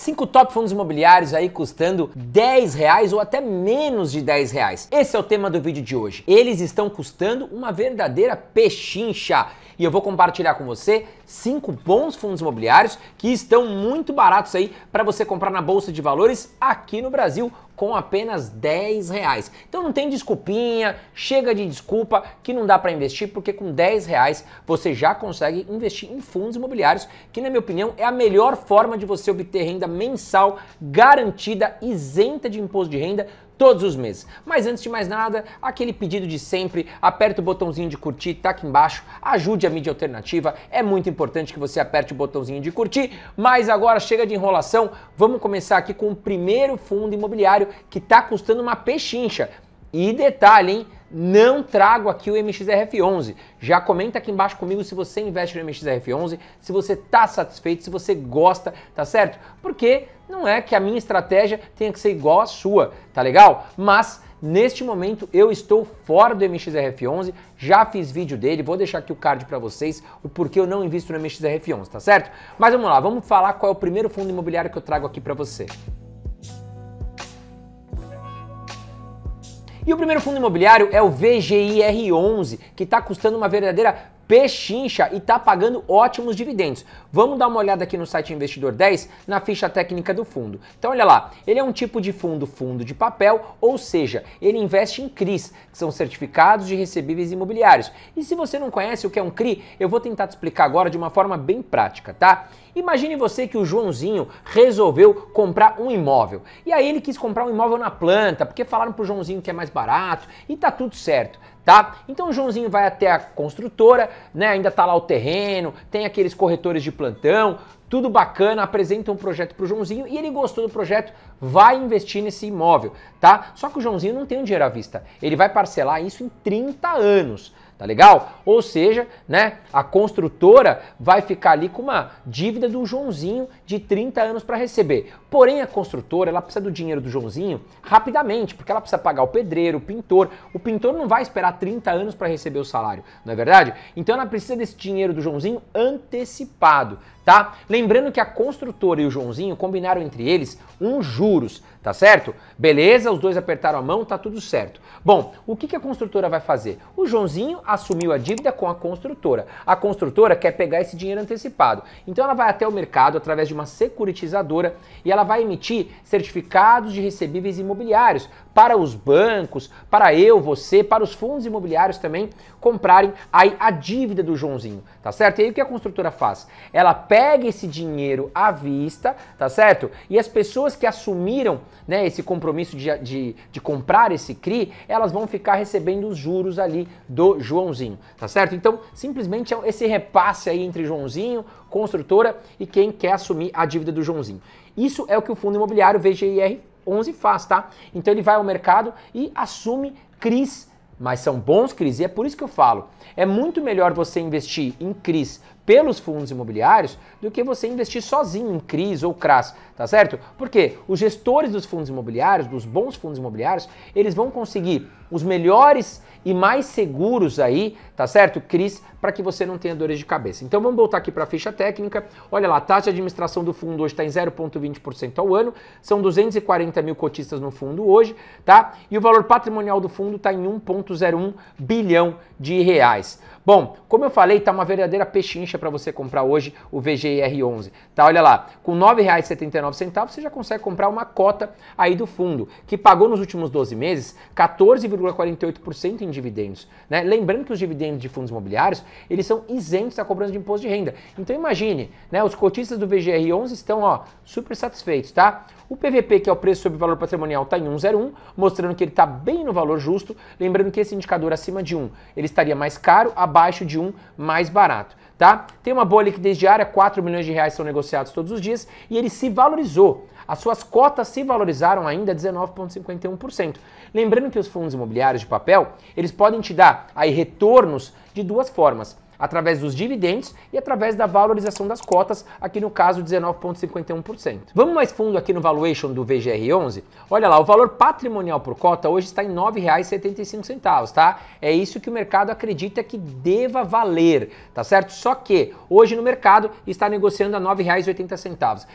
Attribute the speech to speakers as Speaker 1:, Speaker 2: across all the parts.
Speaker 1: Cinco top fundos imobiliários aí custando 10 reais ou até menos de 10 reais. Esse é o tema do vídeo de hoje. Eles estão custando uma verdadeira pechincha. E eu vou compartilhar com você cinco bons fundos imobiliários que estão muito baratos aí para você comprar na bolsa de valores aqui no Brasil com apenas 10 reais. Então não tem desculpinha, chega de desculpa que não dá para investir, porque com 10 reais você já consegue investir em fundos imobiliários, que na minha opinião é a melhor forma de você obter renda mensal garantida, isenta de imposto de renda todos os meses. Mas antes de mais nada, aquele pedido de sempre, aperta o botãozinho de curtir, tá aqui embaixo, ajude a mídia alternativa, é muito importante que você aperte o botãozinho de curtir, mas agora chega de enrolação, vamos começar aqui com o primeiro fundo imobiliário que tá custando uma pechincha. E detalhe, hein? não trago aqui o MXRF11. Já comenta aqui embaixo comigo se você investe no MXRF11, se você tá satisfeito, se você gosta, tá certo? Porque não é que a minha estratégia tenha que ser igual à sua, tá legal? Mas Neste momento eu estou fora do MXRF11, já fiz vídeo dele, vou deixar aqui o card para vocês, o porquê eu não invisto no MXRF11, tá certo? Mas vamos lá, vamos falar qual é o primeiro fundo imobiliário que eu trago aqui para você. E o primeiro fundo imobiliário é o VGIR11, que está custando uma verdadeira pechincha e está pagando ótimos dividendos. Vamos dar uma olhada aqui no site Investidor 10, na ficha técnica do fundo. Então olha lá, ele é um tipo de fundo, fundo de papel, ou seja, ele investe em CRIs, que são certificados de recebíveis imobiliários. E se você não conhece o que é um CRI, eu vou tentar te explicar agora de uma forma bem prática, tá? Imagine você que o Joãozinho resolveu comprar um imóvel. E aí ele quis comprar um imóvel na planta, porque falaram pro Joãozinho que é mais barato e tá tudo certo tá? Então o Joãozinho vai até a construtora, né? Ainda tá lá o terreno, tem aqueles corretores de plantão, tudo bacana, apresenta um projeto pro Joãozinho e ele gostou do projeto, vai investir nesse imóvel, tá? Só que o Joãozinho não tem um dinheiro à vista. Ele vai parcelar isso em 30 anos tá legal? Ou seja, né, a construtora vai ficar ali com uma dívida do Joãozinho de 30 anos para receber. Porém, a construtora, ela precisa do dinheiro do Joãozinho rapidamente, porque ela precisa pagar o pedreiro, o pintor. O pintor não vai esperar 30 anos para receber o salário, não é verdade? Então ela precisa desse dinheiro do Joãozinho antecipado tá? Lembrando que a construtora e o Joãozinho combinaram entre eles uns juros, tá certo? Beleza, os dois apertaram a mão, tá tudo certo. Bom, o que, que a construtora vai fazer? O Joãozinho assumiu a dívida com a construtora. A construtora quer pegar esse dinheiro antecipado. Então ela vai até o mercado através de uma securitizadora e ela vai emitir certificados de recebíveis imobiliários para os bancos, para eu, você, para os fundos imobiliários também comprarem aí a dívida do Joãozinho, tá certo? E aí o que a construtora faz? Ela pega esse dinheiro à vista, tá certo? E as pessoas que assumiram né, esse compromisso de, de, de comprar esse CRI, elas vão ficar recebendo os juros ali do Joãozinho, tá certo? Então, simplesmente é esse repasse aí entre Joãozinho, construtora e quem quer assumir a dívida do Joãozinho. Isso é o que o fundo imobiliário VGIR 11 faz, tá? Então ele vai ao mercado e assume CRIs mas são bons CRIs e é por isso que eu falo. É muito melhor você investir em CRIs pelos fundos imobiliários do que você investir sozinho em CRIs ou CRAS, tá certo? Porque os gestores dos fundos imobiliários, dos bons fundos imobiliários, eles vão conseguir os melhores e mais seguros aí, tá certo? CRIs, para que você não tenha dores de cabeça. Então vamos voltar aqui para a ficha técnica. Olha lá, a taxa de administração do fundo hoje está em 0,20% ao ano, são 240 mil cotistas no fundo hoje, tá? E o valor patrimonial do fundo está em 1,01 bilhão de reais. Bom, como eu falei, tá uma verdadeira pechincha para você comprar hoje o VGIR11. Tá, olha lá, com R$ 9,79 você já consegue comprar uma cota aí do fundo, que pagou nos últimos 12 meses 14,48% em dividendos, né? Lembrando que os dividendos de fundos imobiliários, eles são isentos da cobrança de imposto de renda. Então imagine, né, os cotistas do VGR11 estão, ó, super satisfeitos, tá? O PVP, que é o preço sobre o valor patrimonial, está em 1,01, mostrando que ele está bem no valor justo. Lembrando que esse indicador acima de 1, ele estaria mais caro, abaixo abaixo de um mais barato. Tá? Tem uma boa liquidez diária, 4 milhões de reais são negociados todos os dias e ele se valorizou. As suas cotas se valorizaram ainda 19,51%. Lembrando que os fundos imobiliários de papel, eles podem te dar aí retornos de duas formas através dos dividendos e através da valorização das cotas, aqui no caso 19,51%. Vamos mais fundo aqui no valuation do VGR11? Olha lá, o valor patrimonial por cota hoje está em R$ 9,75, tá? É isso que o mercado acredita que deva valer, tá certo? Só que hoje no mercado está negociando a R$ 9,80.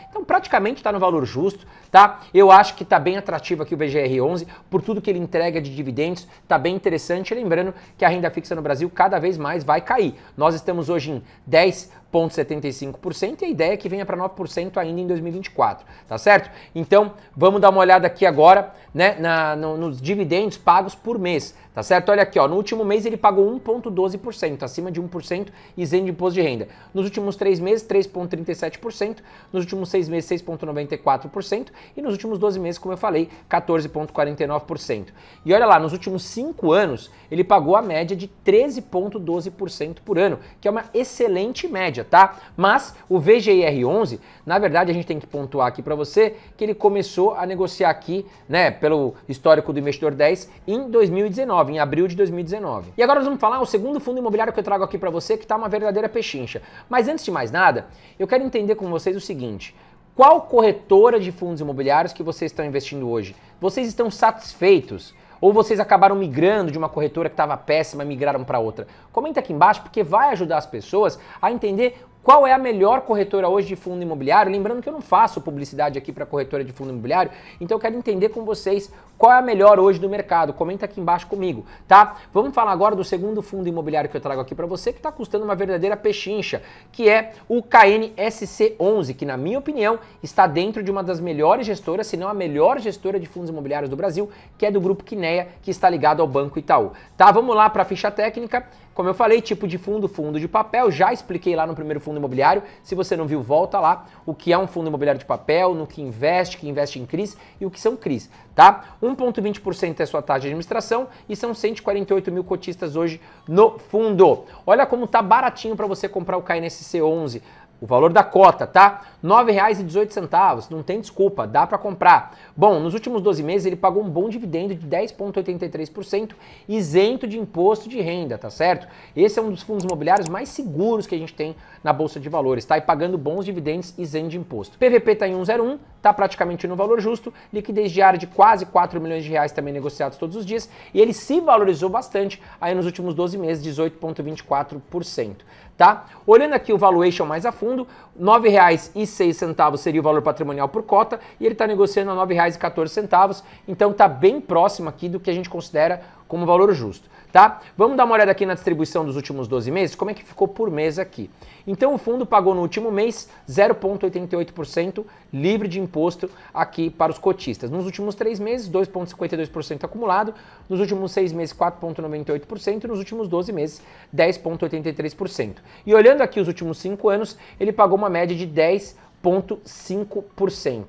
Speaker 1: Então praticamente está no valor justo, tá? Eu acho que está bem atrativo aqui o VGR11 por tudo que ele entrega de dividendos, está bem interessante. Lembrando que a renda fixa no Brasil cada vez mais vai cair. Nós estamos hoje em 10 1.75% e a ideia é que venha para 9% ainda em 2024, tá certo? Então, vamos dar uma olhada aqui agora, né, na, no, nos dividendos pagos por mês, tá certo? Olha aqui, ó, no último mês ele pagou 1,12%, acima de 1% isento de imposto de renda. Nos últimos três meses, 3,37%, nos últimos seis meses, 6,94% e nos últimos 12 meses, como eu falei, 14,49%. E olha lá, nos últimos cinco anos, ele pagou a média de 13,12% por ano, que é uma excelente média, média, tá? Mas o VGIR11, na verdade a gente tem que pontuar aqui para você que ele começou a negociar aqui, né, pelo histórico do investidor 10 em 2019, em abril de 2019. E agora nós vamos falar o segundo fundo imobiliário que eu trago aqui para você, que tá uma verdadeira pechincha. Mas antes de mais nada, eu quero entender com vocês o seguinte: qual corretora de fundos imobiliários que vocês estão investindo hoje? Vocês estão satisfeitos? Ou vocês acabaram migrando de uma corretora que estava péssima e migraram para outra? Comenta aqui embaixo porque vai ajudar as pessoas a entender qual é a melhor corretora hoje de fundo imobiliário? Lembrando que eu não faço publicidade aqui para corretora de fundo imobiliário, então eu quero entender com vocês qual é a melhor hoje do mercado. Comenta aqui embaixo comigo, tá? Vamos falar agora do segundo fundo imobiliário que eu trago aqui para você, que está custando uma verdadeira pechincha, que é o KNSC11, que na minha opinião está dentro de uma das melhores gestoras, se não a melhor gestora de fundos imobiliários do Brasil, que é do grupo Quineia, que está ligado ao Banco Itaú. Tá, vamos lá para a ficha técnica. Como eu falei, tipo de fundo, fundo de papel, já expliquei lá no primeiro fundo imobiliário. Se você não viu, volta lá o que é um fundo imobiliário de papel, no que investe, que investe em CRIs e o que são CRIs, tá? 1,20% é a sua taxa de administração e são 148 mil cotistas hoje no fundo. Olha como tá baratinho para você comprar o KNSC 11. O valor da cota, tá? R$ 9,18, não tem desculpa, dá para comprar. Bom, nos últimos 12 meses ele pagou um bom dividendo de 10,83%, isento de imposto de renda, tá certo? Esse é um dos fundos imobiliários mais seguros que a gente tem na Bolsa de Valores, tá? E pagando bons dividendos isento de imposto. PVP tá em 1,01, tá praticamente no valor justo, liquidez diária de quase 4 milhões de reais também negociados todos os dias, e ele se valorizou bastante aí nos últimos 12 meses, 18,24% tá? Olhando aqui o valuation mais a fundo, R$ 9,06 seria o valor patrimonial por cota e ele está negociando a R$ 9,14, então está bem próximo aqui do que a gente considera como valor justo tá? Vamos dar uma olhada aqui na distribuição dos últimos 12 meses, como é que ficou por mês aqui. Então o fundo pagou no último mês 0,88% livre de imposto aqui para os cotistas. Nos últimos três meses, 2,52% acumulado, nos últimos seis meses, 4,98% e nos últimos 12 meses, 10,83%. E olhando aqui os últimos cinco anos, ele pagou uma média de 10,5%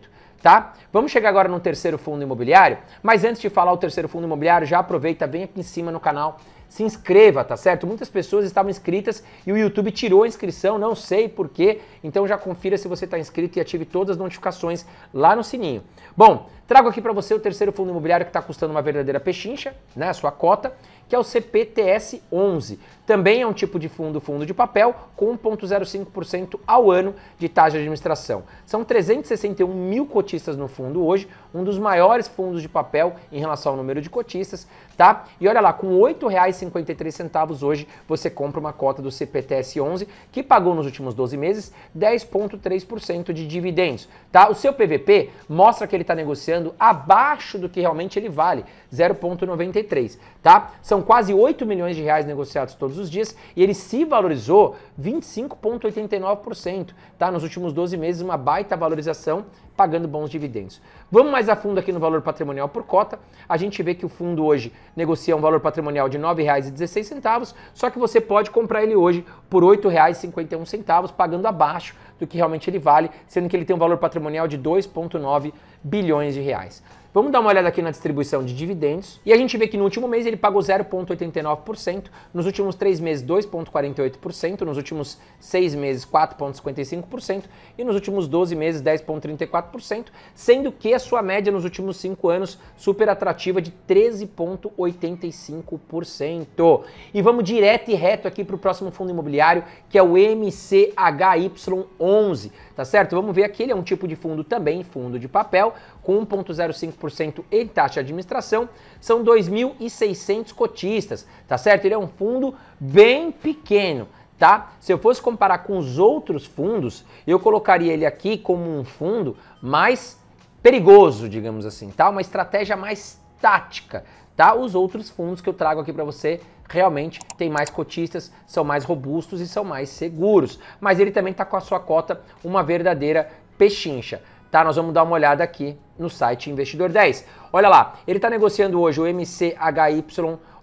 Speaker 1: tá? Vamos chegar agora no terceiro fundo imobiliário, mas antes de falar o terceiro fundo imobiliário, já aproveita, vem aqui em cima no canal, se inscreva, tá certo? Muitas pessoas estavam inscritas e o YouTube tirou a inscrição, não sei porquê, então já confira se você está inscrito e ative todas as notificações lá no sininho. Bom, trago aqui para você o terceiro fundo imobiliário que está custando uma verdadeira pechincha, né, a sua cota, que é o CPTS 11. Também é um tipo de fundo, fundo de papel, com 1,05% ao ano de taxa de administração. São 361 mil cotistas no fundo hoje, um dos maiores fundos de papel em relação ao número de cotistas, tá? E olha lá, com R$ 8,53 hoje você compra uma cota do CPTS 11, que pagou nos últimos 12 meses 10,3% de dividendos, tá? O seu PVP mostra que ele está negociando abaixo do que realmente ele vale, 0,93, tá? São quase 8 milhões de reais negociados todos todos os dias e ele se valorizou 25,89%. Tá? Nos últimos 12 meses, uma baita valorização, pagando bons dividendos. Vamos mais a fundo aqui no valor patrimonial por cota. A gente vê que o fundo hoje negocia um valor patrimonial de R$ 9,16, só que você pode comprar ele hoje por R$ 8,51, pagando abaixo do que realmente ele vale, sendo que ele tem um valor patrimonial de 2,9 bilhões de reais. Vamos dar uma olhada aqui na distribuição de dividendos. E a gente vê que no último mês ele pagou 0,89%, nos últimos três meses 2,48%, nos últimos seis meses 4,55% e nos últimos 12 meses 10,34%, sendo que a sua média nos últimos cinco anos super atrativa de 13,85%. E vamos direto e reto aqui para o próximo fundo imobiliário, que é o MCHY11, tá certo? Vamos ver aqui, ele é um tipo de fundo também, fundo de papel, com 1,05% em taxa de administração, são 2.600 cotistas, tá certo? Ele é um fundo bem pequeno, tá? Se eu fosse comparar com os outros fundos, eu colocaria ele aqui como um fundo mais perigoso, digamos assim, tá? Uma estratégia mais tática, tá? Os outros fundos que eu trago aqui para você realmente tem mais cotistas, são mais robustos e são mais seguros, mas ele também está com a sua cota uma verdadeira pechincha tá? Nós vamos dar uma olhada aqui no site Investidor 10. Olha lá, ele está negociando hoje o MCHY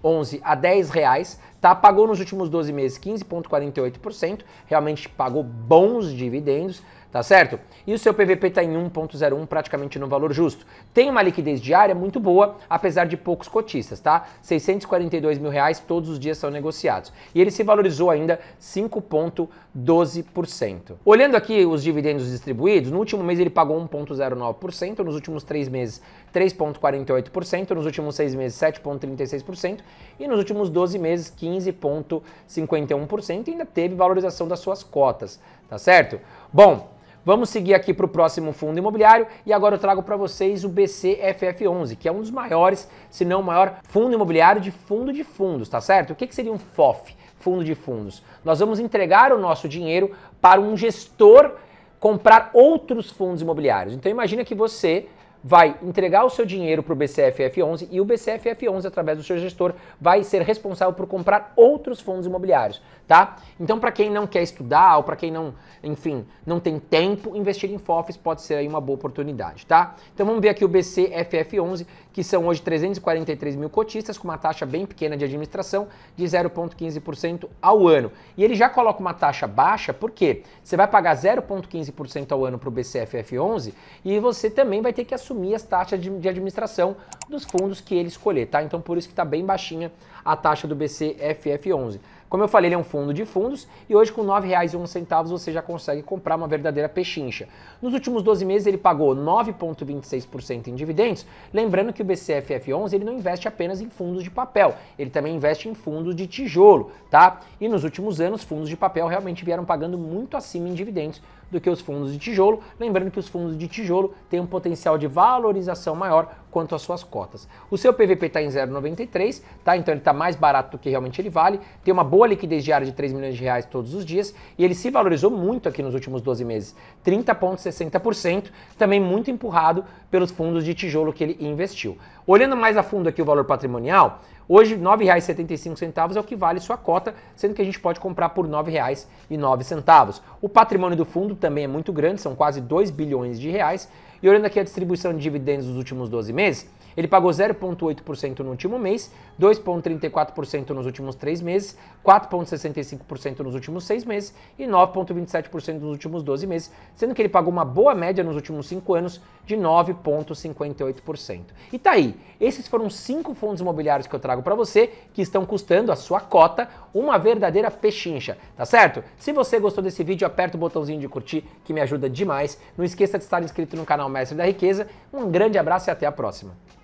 Speaker 1: 11 a 10 reais. Tá? Pagou nos últimos 12 meses 15,48%, realmente pagou bons dividendos, tá certo? E o seu PVP está em 1,01, praticamente no valor justo. Tem uma liquidez diária muito boa, apesar de poucos cotistas, tá? 642 mil reais todos os dias são negociados. E ele se valorizou ainda 5,12%. Olhando aqui os dividendos distribuídos, no último mês ele pagou 1,09%, nos últimos três meses 3,48%, nos últimos seis meses 7,36% e nos últimos 12 meses 15%. 15,51% e ainda teve valorização das suas cotas, tá certo? Bom, Vamos seguir aqui para o próximo fundo imobiliário e agora eu trago para vocês o BCFF11, que é um dos maiores, se não o maior, fundo imobiliário de fundo de fundos, tá certo? O que, que seria um FOF, fundo de fundos? Nós vamos entregar o nosso dinheiro para um gestor comprar outros fundos imobiliários. Então imagina que você vai entregar o seu dinheiro para o BCFF11 e o BCFF11, através do seu gestor, vai ser responsável por comprar outros fundos imobiliários, tá? Então, para quem não quer estudar ou para quem não, enfim, não tem tempo, investir em FOFs pode ser aí uma boa oportunidade, tá? Então, vamos ver aqui o BCFF11, que são hoje 343 mil cotistas, com uma taxa bem pequena de administração, de 0,15% ao ano. E ele já coloca uma taxa baixa, porque você vai pagar 0,15% ao ano para o BCFF11 e você também vai ter que assumir assumir as taxas de, de administração dos fundos que ele escolher, tá? Então por isso que está bem baixinha a taxa do BCFF11. Como eu falei, ele é um fundo de fundos e hoje com R$ 9,01 você já consegue comprar uma verdadeira pechincha. Nos últimos 12 meses ele pagou 9,26% em dividendos, lembrando que o BCFF11 ele não investe apenas em fundos de papel, ele também investe em fundos de tijolo, tá? E nos últimos anos, fundos de papel realmente vieram pagando muito acima em dividendos do que os fundos de tijolo, lembrando que os fundos de tijolo têm um potencial de valorização maior quanto às suas cotas. O seu PVP está em 0,93, tá? Então ele está mais barato do que realmente ele vale, tem uma boa liquidez diária de 3 milhões de reais todos os dias e ele se valorizou muito aqui nos últimos 12 meses, 30,60%, também muito empurrado pelos fundos de tijolo que ele investiu. Olhando mais a fundo aqui o valor patrimonial, Hoje, R$ 9,75 é o que vale sua cota, sendo que a gente pode comprar por R$ 9,09. O patrimônio do fundo também é muito grande, são quase 2 bilhões de reais, e olhando aqui a distribuição de dividendos dos últimos 12 meses, ele pagou 0,8% no último mês, 2,34% nos últimos três meses, 4,65% nos últimos seis meses e 9,27% nos últimos 12 meses, sendo que ele pagou uma boa média nos últimos cinco anos de 9,58%. E tá aí, esses foram cinco fundos imobiliários que eu trago para você que estão custando a sua cota uma verdadeira pechincha, tá certo? Se você gostou desse vídeo, aperta o botãozinho de curtir que me ajuda demais. Não esqueça de estar inscrito no canal Mestre da Riqueza. Um grande abraço e até a próxima.